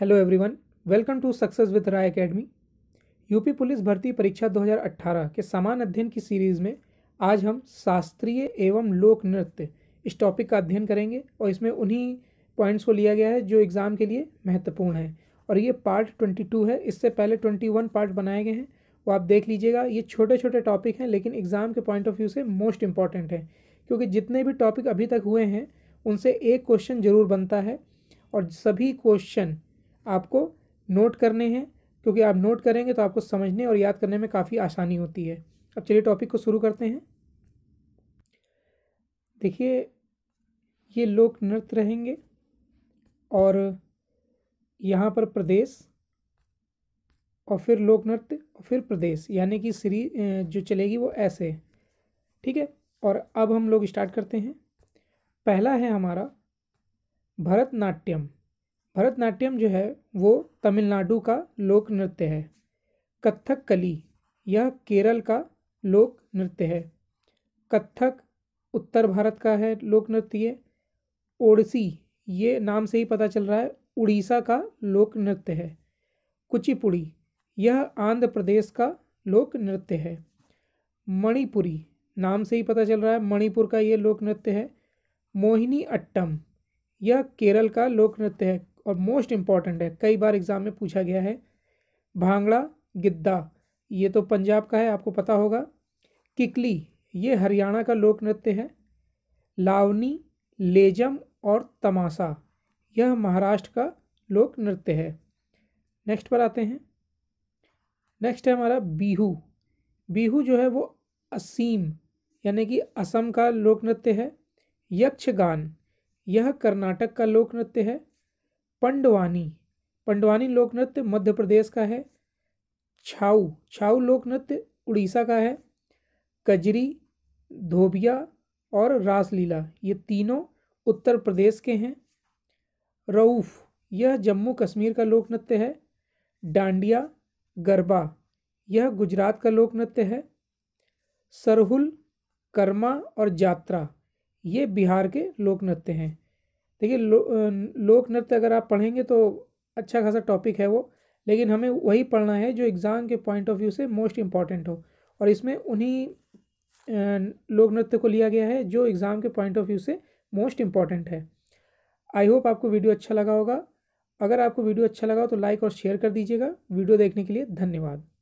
hello everyone welcome to success with Rai academy UP police भर्ती परीक्षा 2018 के समान अध्ययन की सीरीज़ में आज हम शास्त्रीय एवं लोक नृत्य इस टॉपिक का अध्ययन करेंगे और इसमें उन्हीं पॉइंट्स को लिया गया है जो एग्ज़ाम के लिए महत्वपूर्ण है और ये पार्ट 22 है इससे पहले 21 पार्ट बनाए गए हैं वो आप देख लीजिएगा ये छोटे छोटे टॉपिक हैं लेकिन एग्ज़ाम के पॉइंट ऑफ व्यू से मोस्ट इम्पॉर्टेंट है क्योंकि जितने भी टॉपिक अभी तक हुए हैं उनसे एक क्वेश्चन ज़रूर बनता है और सभी क्वेश्चन आपको नोट करने हैं क्योंकि आप नोट करेंगे तो आपको समझने और याद करने में काफ़ी आसानी होती है अब चलिए टॉपिक को शुरू करते हैं देखिए ये लोक नृत्य रहेंगे और यहाँ पर प्रदेश और फिर लोक नृत्य और फिर प्रदेश यानी कि सीरीज जो चलेगी वो ऐसे ठीक है और अब हम लोग स्टार्ट करते हैं पहला है हमारा भरतनाट्यम भरतनाट्यम जो है वो तमिलनाडु का लोक नृत्य है कथक कली यह केरल का लोक नृत्य है कथक उत्तर भारत का है लोक नृत्य ओडिसी ये नाम से ही पता चल रहा है उड़ीसा का लोक नृत्य है कुचिपुड़ी यह आंध्र प्रदेश का लोक नृत्य है मणिपुरी नाम से ही पता चल रहा है मणिपुर का ये लोक नृत्य है मोहिनी अट्टम यह केरल का लोक नृत्य है और मोस्ट इम्पॉर्टेंट है कई बार एग्ज़ाम में पूछा गया है भांगड़ा गिद्दा ये तो पंजाब का है आपको पता होगा किकली ये हरियाणा का लोक नृत्य है लावनी लेजम और तमाशा यह महाराष्ट्र का लोक नृत्य है नेक्स्ट पर आते हैं नेक्स्ट है हमारा बीहू बीहू जो है वो असीम यानी कि असम का लोक नृत्य है यक्षगान यह कर्नाटक का लोक नृत्य है पंडवानी पंडवानी लोक नृत्य मध्य प्रदेश का है छाऊ छाऊ लोक नृत्य उड़ीसा का है कजरी धोबिया और रासलीला ये तीनों उत्तर प्रदेश के हैं रऊफ़ यह जम्मू कश्मीर का लोक नृत्य है डांडिया गरबा यह गुजरात का लोक नृत्य है सरहुल कर्मा और जात्रा ये बिहार के लोक नृत्य हैं देखिए लो, लोक नृत्य अगर आप पढ़ेंगे तो अच्छा खासा टॉपिक है वो लेकिन हमें वही पढ़ना है जो एग्ज़ाम के पॉइंट ऑफ व्यू से मोस्ट इम्पॉर्टेंट हो और इसमें उन्हीं लोक नृत्य को लिया गया है जो एग्ज़ाम के पॉइंट ऑफ व्यू से मोस्ट इम्पॉर्टेंट है आई होप आपको वीडियो अच्छा लगा होगा अगर आपको वीडियो अच्छा लगा तो लाइक और शेयर कर दीजिएगा वीडियो देखने के लिए धन्यवाद